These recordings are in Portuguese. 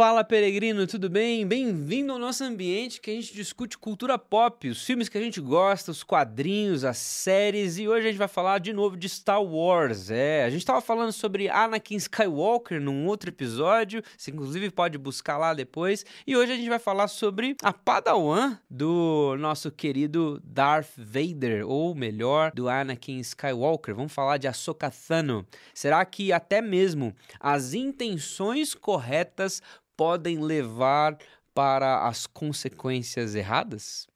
Fala peregrino, tudo bem? Bem-vindo ao nosso ambiente que a gente discute cultura pop, os filmes que a gente gosta, os quadrinhos, as séries e hoje a gente vai falar de novo de Star Wars. É, a gente estava falando sobre Anakin Skywalker num outro episódio, você inclusive pode buscar lá depois. E hoje a gente vai falar sobre a Padawan do nosso querido Darth Vader, ou melhor, do Anakin Skywalker. Vamos falar de Ahsoka Tano. Será que até mesmo as intenções corretas podem levar para as consequências erradas?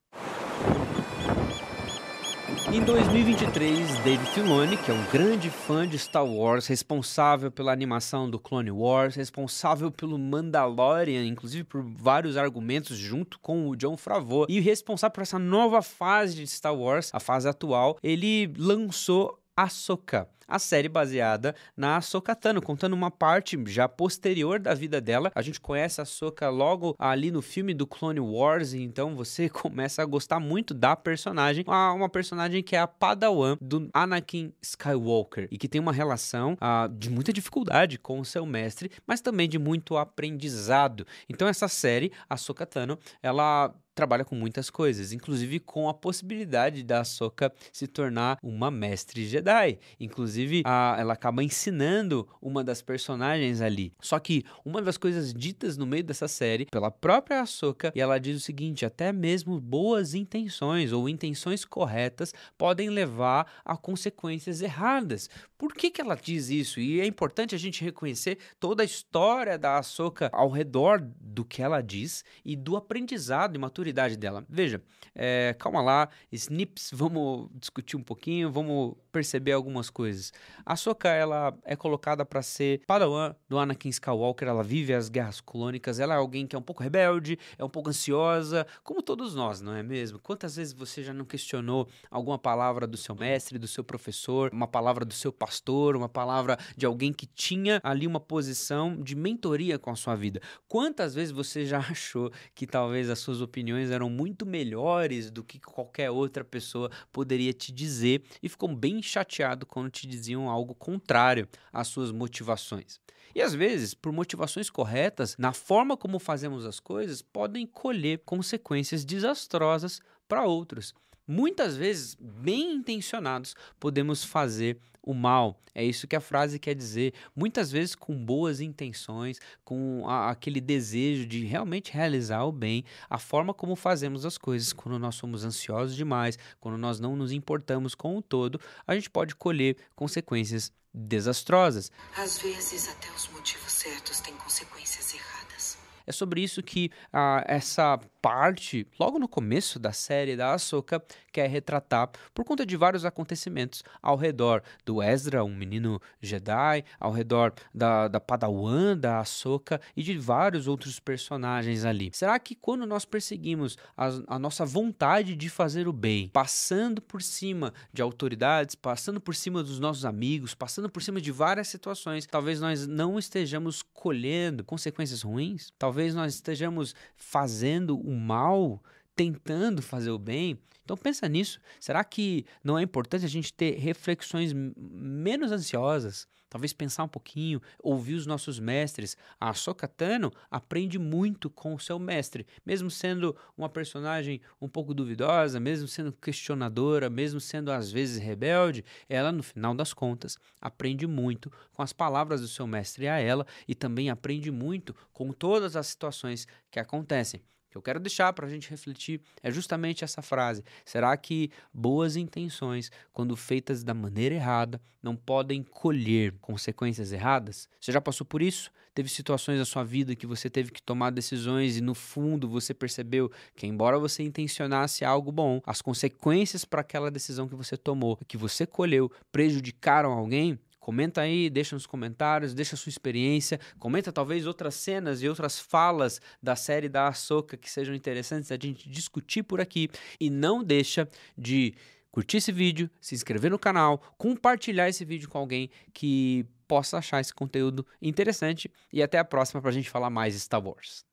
Em 2023, Dave Filoni, que é um grande fã de Star Wars, responsável pela animação do Clone Wars, responsável pelo Mandalorian, inclusive por vários argumentos junto com o John Favreau, e responsável por essa nova fase de Star Wars, a fase atual, ele lançou Ahsoka a série baseada na Ahsoka Tano, contando uma parte já posterior da vida dela. A gente conhece a Ahsoka logo ali no filme do Clone Wars, então você começa a gostar muito da personagem, uma personagem que é a Padawan do Anakin Skywalker e que tem uma relação ah, de muita dificuldade com o seu mestre, mas também de muito aprendizado. Então essa série, a Tano ela trabalha com muitas coisas, inclusive com a possibilidade da Ahsoka se tornar uma mestre Jedi. Inclusive, a, ela acaba ensinando uma das personagens ali. Só que uma das coisas ditas no meio dessa série pela própria Ahsoka, e ela diz o seguinte, até mesmo boas intenções ou intenções corretas podem levar a consequências erradas. Por que, que ela diz isso? E é importante a gente reconhecer toda a história da Ahsoka ao redor do que ela diz e do aprendizado e maturidade dela. Veja, é, calma lá, snips, vamos discutir um pouquinho, vamos perceber algumas coisas. A Ahsoka, ela é colocada para ser padawan do Anakin Skywalker, ela vive as guerras colônicas, ela é alguém que é um pouco rebelde, é um pouco ansiosa, como todos nós, não é mesmo? Quantas vezes você já não questionou alguma palavra do seu mestre, do seu professor, uma palavra do seu pastor? pastor, uma palavra de alguém que tinha ali uma posição de mentoria com a sua vida. Quantas vezes você já achou que talvez as suas opiniões eram muito melhores do que qualquer outra pessoa poderia te dizer e ficou bem chateado quando te diziam algo contrário às suas motivações? E às vezes, por motivações corretas, na forma como fazemos as coisas, podem colher consequências desastrosas para outros muitas vezes bem intencionados, podemos fazer o mal. É isso que a frase quer dizer. Muitas vezes com boas intenções, com a, aquele desejo de realmente realizar o bem, a forma como fazemos as coisas, quando nós somos ansiosos demais, quando nós não nos importamos com o todo, a gente pode colher consequências desastrosas. Às vezes, até os motivos certos têm consequências erradas. É sobre isso que ah, essa parte, logo no começo da série da Ahsoka, quer retratar por conta de vários acontecimentos ao redor do Ezra, um menino Jedi, ao redor da, da Padawan, da Ahsoka e de vários outros personagens ali. Será que quando nós perseguimos a, a nossa vontade de fazer o bem, passando por cima de autoridades, passando por cima dos nossos amigos, passando por cima de várias situações, talvez nós não estejamos colhendo consequências ruins? Talvez talvez nós estejamos fazendo o mal tentando fazer o bem. Então pensa nisso. Será que não é importante a gente ter reflexões menos ansiosas? Talvez pensar um pouquinho, ouvir os nossos mestres. A ah, Sokatano aprende muito com o seu mestre, mesmo sendo uma personagem um pouco duvidosa, mesmo sendo questionadora, mesmo sendo às vezes rebelde, ela no final das contas aprende muito com as palavras do seu mestre a ela e também aprende muito com todas as situações que acontecem que eu quero deixar para a gente refletir é justamente essa frase. Será que boas intenções, quando feitas da maneira errada, não podem colher consequências erradas? Você já passou por isso? Teve situações na sua vida que você teve que tomar decisões e no fundo você percebeu que, embora você intencionasse algo bom, as consequências para aquela decisão que você tomou, que você colheu, prejudicaram alguém? Comenta aí, deixa nos comentários, deixa a sua experiência, comenta talvez outras cenas e outras falas da série da Ahsoka que sejam interessantes a gente discutir por aqui e não deixa de curtir esse vídeo, se inscrever no canal, compartilhar esse vídeo com alguém que possa achar esse conteúdo interessante e até a próxima para a gente falar mais Star Wars.